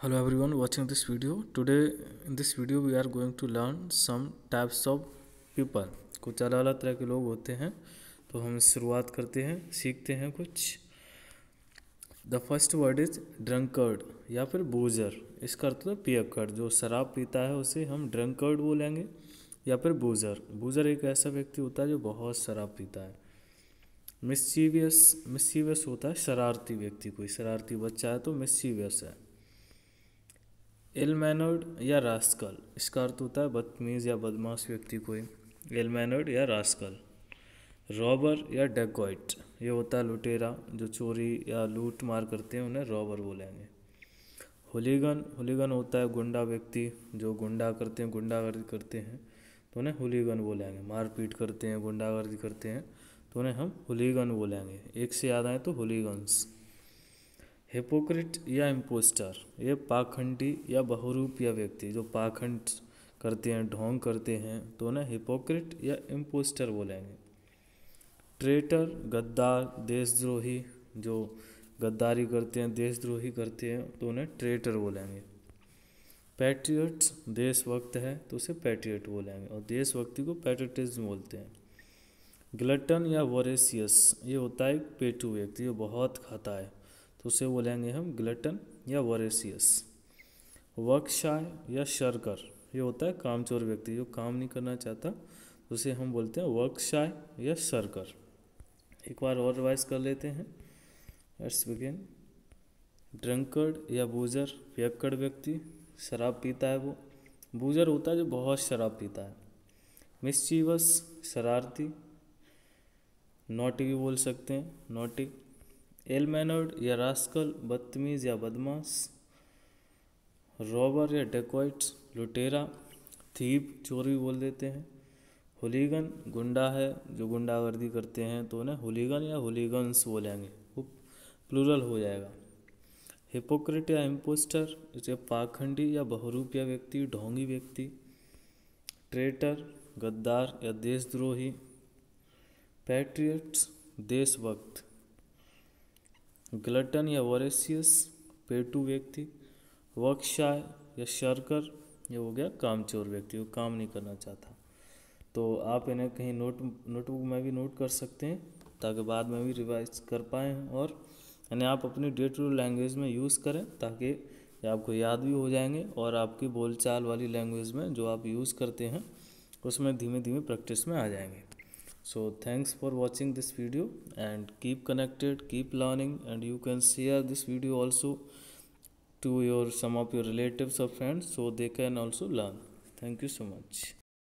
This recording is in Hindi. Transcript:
hello everyone watching this video today in this video we are going to learn some types of people कुछ अलग अलग तरह के लोग होते हैं तो हम शुरुआत करते हैं सीखते हैं कुछ the first word is drunkard या फिर बोजर इसका अर्थ है पियकर जो शराब पीता है उसे हम ड्रंकर्ड बोलेंगे या फिर बोजर बोजर एक ऐसा व्यक्ति होता है जो बहुत शराब पीता है मिसचिवियस मिसचिवियस होता है शरारती व्यक्ति कोई शरारती बच्चा है तो मिसचिवियस है एल मैनर्ड या रास्कल इसका अर्थ होता है बदतमीज़ या बदमाश व्यक्ति कोई एल मैनर्ड या रास्कल रॉबर या डेगॉइट ये होता है लुटेरा जो चोरी या लूट मार करते हैं उन्हें रॉबर बोलेंगे होलीगन होलीगन होता है गुंडा व्यक्ति जो गुंडा करते हैं गुंडागर्दी करते हैं तो उन्हें होलीगन बोलेंगे मारपीट करते हैं गुंडागर्दी करते हैं तो उन्हें हम होलीगन बोलेंगे एक से याद आए तो होलीगन्स हिपोक्रेट या इम्पोस्टर ये पाखंडी या बहुरूप या व्यक्ति जो पाखंड करते हैं ढोंग करते हैं तो उन्हें हिपोक्रेट या इम्पोस्टर बोलेंगे ट्रेटर गद्दार देशद्रोही जो गद्दारी करते हैं देशद्रोही करते हैं तो उन्हें ट्रेटर बोलेंगे पैट्रियट्स देशभक्त है तो उसे पैट्रियट बोलेंगे और देशभक्ति को पैट्रियटिज्म बोलते हैं ग्लटन या वोरेसियस ये होता है पेटू व्यक्ति जो बहुत खाता है तो उसे बोलेंगे हम ग्लटन या वरेसियस वक्षाय या शर्कर ये होता है कामचोर व्यक्ति जो काम नहीं करना चाहता उसे हम बोलते हैं वक्षाय या शर्कर एक बार और रिवाइज कर लेते हैं लेट्स बिगिन ड्रंकर्ड या बूजर व्यक्कड़ व्यक्ति शराब पीता है वो बूजर होता है जो बहुत शराब पीता है मिसचीवस शरारती नोटी भी बोल सकते हैं नोटी एल मैनर्ड या रास्कल बदतमीज़ या बदमाश रॉबर या डेकोइट्स लुटेरा थीप चोर भी बोल देते हैं होलीगन गुंडा है जो गुंडागर्दी करते हैं तो उन्हें होलीगन या होलीगन्स बोलेंगे वो प्लूरल हो जाएगा हिपोक्रेट या इम्पोस्टर इसे पाखंडी या बहुरूपिया व्यक्ति ढोंगी व्यक्ति ट्रेटर गद्दार या देशद्रोही पैट्रियट्स देशभक्त ग्लटन या वॉरेसियस पेटू व्यक्ति वक्षाय या शर्कर ये हो गया कामचोर व्यक्ति वो काम नहीं करना चाहता तो आप इन्हें कहीं नोट नोटबुक में भी नोट कर सकते हैं ताकि बाद में भी रिवाइज कर पाएँ और यानी आप अपनी डे टू डे लैंग्वेज में यूज़ करें ताकि आपको याद भी हो जाएंगे और आपकी बोलचाल वाली लैंग्वेज में जो आप यूज़ करते हैं उसमें धीमे धीमे प्रैक्टिस में आ जाएंगे so thanks for watching this video and keep connected keep learning and you can share this video also to your some of your relatives or friends so they can also learn thank you so much